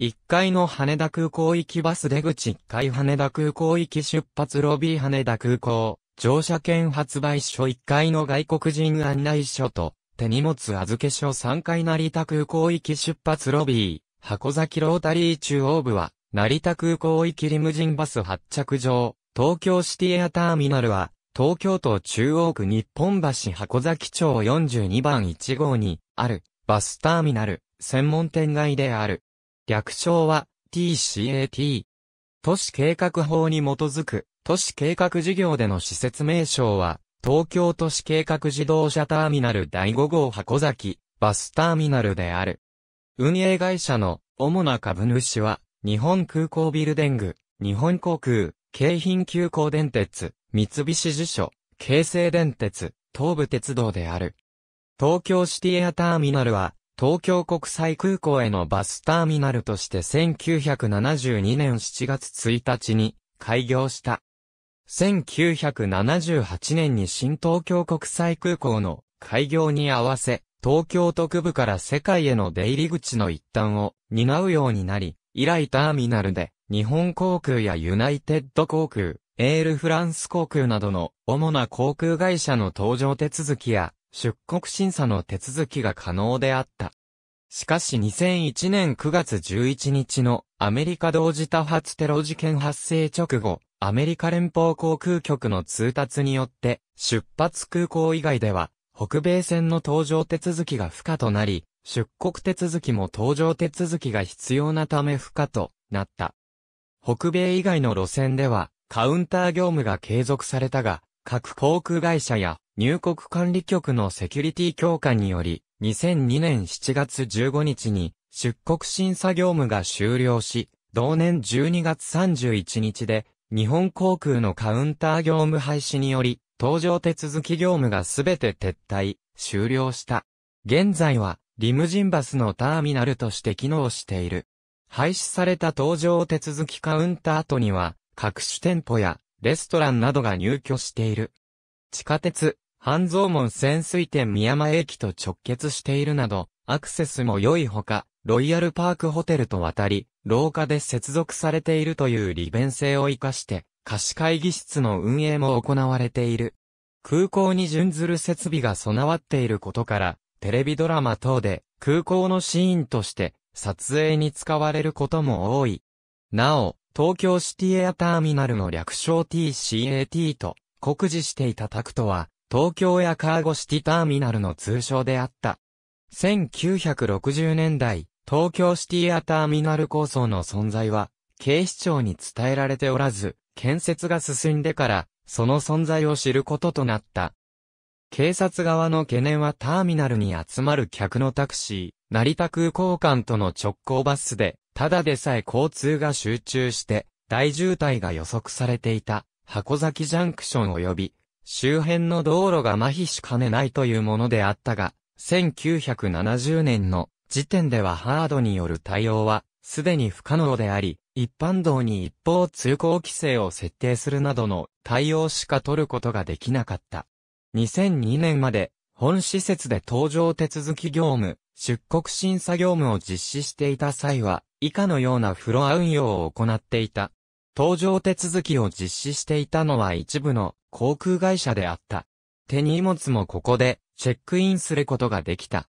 1階の羽田空港行きバス出口1階羽田空港行き出発ロビー羽田空港、乗車券発売所1階の外国人案内所と、手荷物預け所3階成田空港行き出発ロビー、箱崎ロータリー中央部は、成田空港行きリムジンバス発着場、東京シティエアターミナルは、東京都中央区日本橋箱崎町42番1号に、ある、バスターミナル、専門店街である。略称は TCAT。都市計画法に基づく都市計画事業での施設名称は東京都市計画自動車ターミナル第5号箱崎バスターミナルである。運営会社の主な株主は日本空港ビルデング、日本航空、京浜急行電鉄、三菱地所、京成電鉄、東武鉄道である。東京シティエアターミナルは東京国際空港へのバスターミナルとして1972年7月1日に開業した。1978年に新東京国際空港の開業に合わせ、東京特部から世界への出入り口の一端を担うようになり、以来ターミナルで日本航空やユナイテッド航空、エールフランス航空などの主な航空会社の搭乗手続きや出国審査の手続きが可能であった。しかし2001年9月11日のアメリカ同時多発テロ事件発生直後、アメリカ連邦航空局の通達によって、出発空港以外では、北米線の搭乗手続きが不可となり、出国手続きも搭乗手続きが必要なため不可となった。北米以外の路線では、カウンター業務が継続されたが、各航空会社や入国管理局のセキュリティ強化により、2002年7月15日に出国審査業務が終了し、同年12月31日で、日本航空のカウンター業務廃止により、搭乗手続き業務がすべて撤退、終了した。現在は、リムジンバスのターミナルとして機能している。廃止された搭乗手続きカウンター後には、各種店舗やレストランなどが入居している。地下鉄、半蔵門潜水店宮間駅と直結しているなど、アクセスも良いほか、ロイヤルパークホテルと渡り、廊下で接続されているという利便性を活かして、貸し会議室の運営も行われている。空港に準ずる設備が備わっていることから、テレビドラマ等で空港のシーンとして撮影に使われることも多い。なお、東京シティエアターミナルの略称 TCAT と酷似していたタクトは、東京やカーゴシティターミナルの通称であった。1960年代、東京シティアターミナル構想の存在は、警視庁に伝えられておらず、建設が進んでから、その存在を知ることとなった。警察側の懸念はターミナルに集まる客のタクシー、成田空港間との直行バスで、ただでさえ交通が集中して、大渋滞が予測されていた、箱崎ジャンクション及び、周辺の道路が麻痺しかねないというものであったが、1970年の時点ではハードによる対応は、すでに不可能であり、一般道に一方通行規制を設定するなどの対応しか取ることができなかった。2002年まで本施設で搭乗手続き業務、出国審査業務を実施していた際は、以下のようなフロア運用を行っていた。搭乗手続きを実施していたのは一部の航空会社であった。手荷物もここでチェックインすることができた。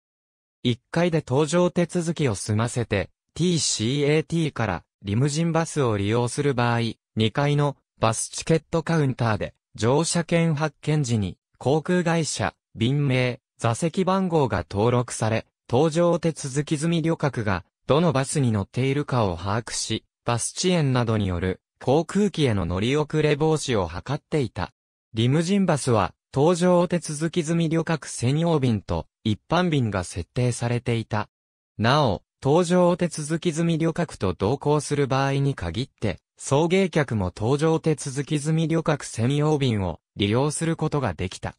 1階で搭乗手続きを済ませて TCAT からリムジンバスを利用する場合、2階のバスチケットカウンターで乗車券発券時に航空会社、便名、座席番号が登録され、搭乗手続き済み旅客がどのバスに乗っているかを把握し、バス遅延などによる航空機への乗り遅れ防止を図っていた。リムジンバスは、搭乗手続き済み旅客専用便と一般便が設定されていた。なお、搭乗手続き済み旅客と同行する場合に限って、送迎客も搭乗手続き済み旅客専用便を利用することができた。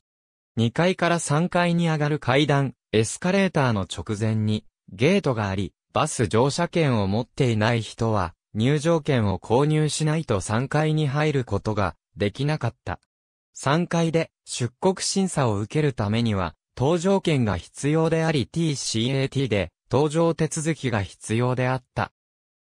2階から3階に上がる階段、エスカレーターの直前にゲートがあり、バス乗車券を持っていない人は入場券を購入しないと3階に入ることができなかった。3階で出国審査を受けるためには、搭乗券が必要であり TCAT で搭乗手続きが必要であった。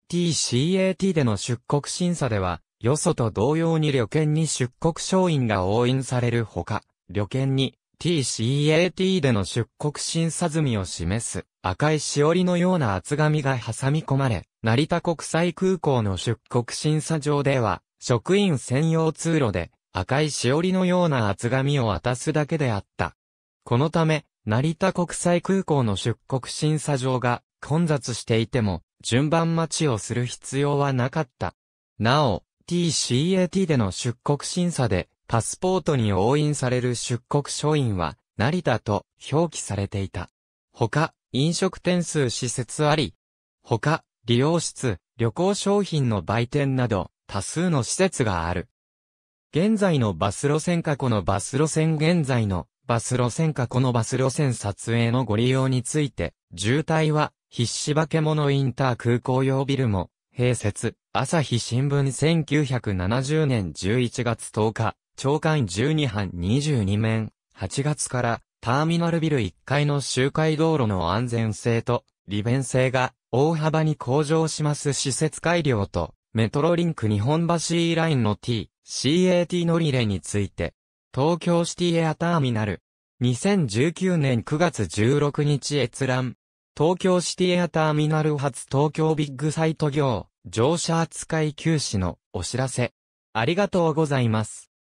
TCAT での出国審査では、よそと同様に旅券に出国証員が押印されるほか、旅券に TCAT での出国審査済みを示す赤いしおりのような厚紙が挟み込まれ、成田国際空港の出国審査場では、職員専用通路で赤いしおりのような厚紙を渡すだけであった。このため、成田国際空港の出国審査場が混雑していても、順番待ちをする必要はなかった。なお、TCAT での出国審査で、パスポートに押印される出国書院は、成田と表記されていた。他、飲食店数施設あり。他、理容室、旅行商品の売店など、多数の施設がある。現在のバス路線かこのバス路線現在のバス路線かこのバス路線撮影のご利用について、渋滞は、必死化け物インター空港用ビルも、併設、朝日新聞1970年11月10日、長官12班22面、8月から、ターミナルビル1階の周回道路の安全性と利便性が大幅に向上します施設改良と、メトロリンク日本橋 E ラインの T、CAT 乗り入れについて、東京シティエアターミナル、2019年9月16日閲覧、東京シティエアターミナル発東京ビッグサイト業、乗車扱い休止のお知らせ。ありがとうございます。